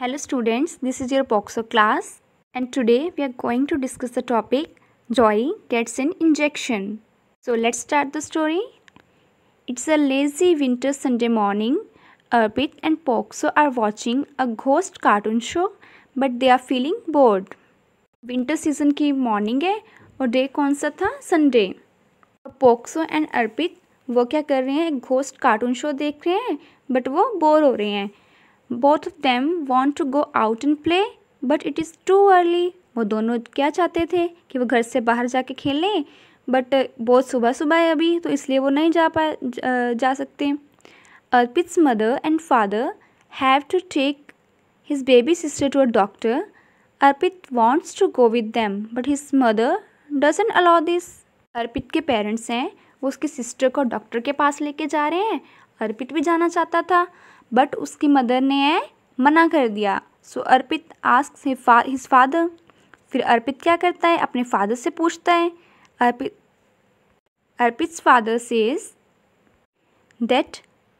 Hello students, this is your POXO class and today we are going to discuss the topic Joy gets an injection. So let's start the story. It's a lazy winter Sunday morning. Urbit and POXO are watching a ghost cartoon show but they are feeling bored. Winter season की morning है और day कौन सा था Sunday POCSO and अर्पित वो क्या कर रहे हैं घोस्ट कार्टून शो देख रहे हैं बट वो बोर हो रहे हैं both of them want to go out and play but it is too early वो दोनों क्या चाहते थे कि वो घर से बाहर जाके खेलें बट uh, बहुत सुबह सुबह है अभी तो इसलिए वो नहीं जा पा जा सकते Arpit's mother and father have to take his baby sister to a doctor Arpit wants to go with them but his mother doesn't allow this Arpit के पेरेंट्स हैं वो उसके सिस्टर को डॉक्टर के पास लेके जा रहे हैं अर्पित भी जाना चाहता था बट उसकी मदर ने मना कर दिया so so, Arpit ask his father फिर अर्पित क्या करता है अपने फादर से पूछता है Arpit Arpit's father says that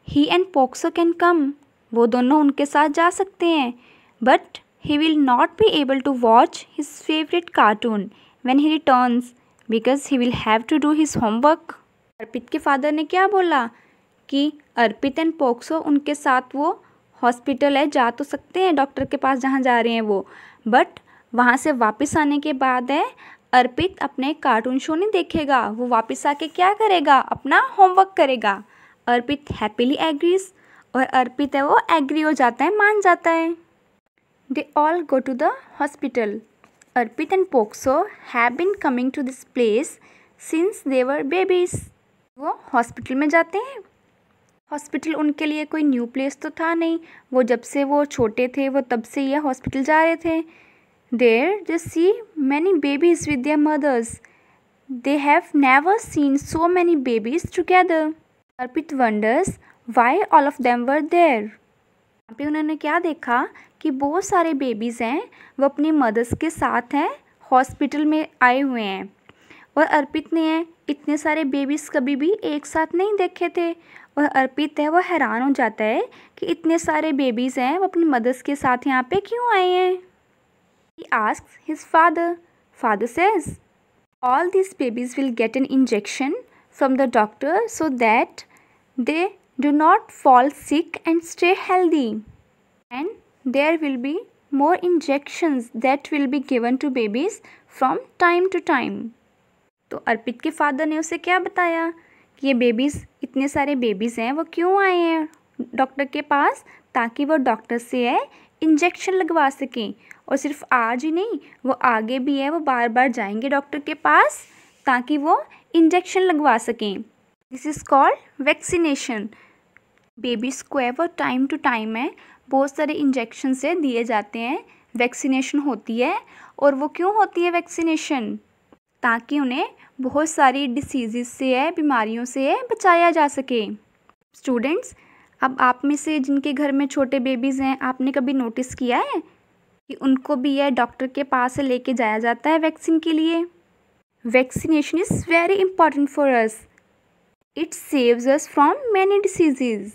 he and Poxo can come वो दोनों उनके साथ जा सकते हैं but he will not be able to watch his favourite cartoon when he return because he will have to do his homework Arpit के फादर ने क्या बोला कि अर्पित एंड पोक्सो उनके साथ वो हॉस्पिटल है जा तो सकते हैं डॉक्टर के पास जहाँ जा रहे हैं वो बट वहाँ से वापस आने के बाद है अर्पित अपने कार्टून शो नहीं देखेगा वो वापस आके क्या करेगा अपना होमवर्क करेगा अर्पित हैप्पीली एग्रीज और अर्पित है वो एग्री हो जाता है मान जाता है they all go to the hospital Arpit and Poxo have been coming to this place since they were babies वो हॉस्पिटल में जाते हैं हॉस्पिटल उनके लिए कोई न्यू प्लेस तो था नहीं वो जब से वो छोटे थे वो तब से यह हॉस्पिटल जा रहे थे there just see many babies with their mothers they have never seen so many babies together Arpit wonders why all of them were there यहाँ पे उन्होंने क्या देखा कि बहुत सारे बेबीज़ हैं वो अपनी मदर्स के साथ हैं हॉस्पिटल में आए हुए हैं और अर्पित ने इतने सारे बेबीज़ कभी भी एक साथ नहीं देखे थे वह अर्पित है वह हैरान हो जाता है कि इतने सारे बेबीज़ हैं वो अपनी मदर्स के साथ यहाँ पे क्यों आए हैं he ask his father father says all this babies will get an injection from the doctor so that they do not fall sick and stay healthy and there will be more injections that will be given to babies from time to time तो अर्पित के father ने उसे क्या बताया कि ये babies इतने सारे बेबीज़ हैं वो क्यों आए हैं डॉक्टर के पास ताकि वो डॉक्टर से है इंजेक्शन लगवा सकें और सिर्फ आज ही नहीं वो आगे भी है वो बार बार जाएंगे डॉक्टर के पास ताकि वो इंजेक्शन लगवा सकें this is called vaccination babies को है वो टाइम टू टाइम है बहुत सारे इंजेक्शन से दिए जाते हैं वैक्सीनेशन होती है और वो क्यों होती है वैक्सीनेशन ताकि उन्हें बहुत सारी डिसीज़ से है बीमारियों से है बचाया जा सके स्टूडेंट्स अब आप में से जिनके घर में छोटे बेबीज़ हैं आपने कभी नोटिस किया है कि उनको भी यह डॉक्टर के पास लेके जाया जाता है वैक्सीन के लिए vaccination is very important for us it saves us from many diseases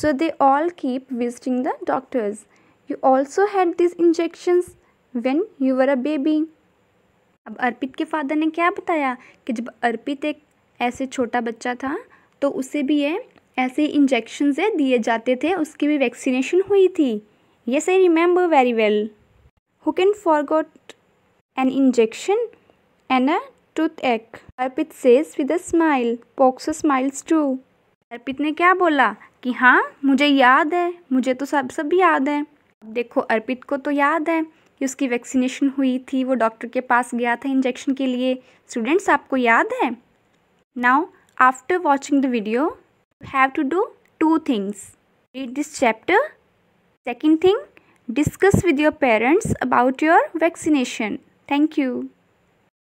so they all keep visiting the doctors you also had this injections when you are a baby अब अर्पित के father ने क्या बताया कि जब अर्पित एक ऐसे छोटा बच्चा था तो उसे भी ये ऐसे इंजेक्शन दिए जाते थे उसकी भी वैक्सीनेशन हुई थी yes I remember very well who can forgot an injection and a toothache Arpit says with a smile पोक्सो स्माइल्स टू अर्पित ने क्या बोला कि हाँ मुझे याद है मुझे तो सब सब याद है अब देखो अर्पित को तो याद है कि उसकी वैक्सीनेशन हुई थी वो डॉक्टर के पास गया था इंजेक्शन के लिए स्टूडेंट्स आपको याद है now after watching the video you have to do two things read this chapter second thing discuss with your parents about your vaccination thank you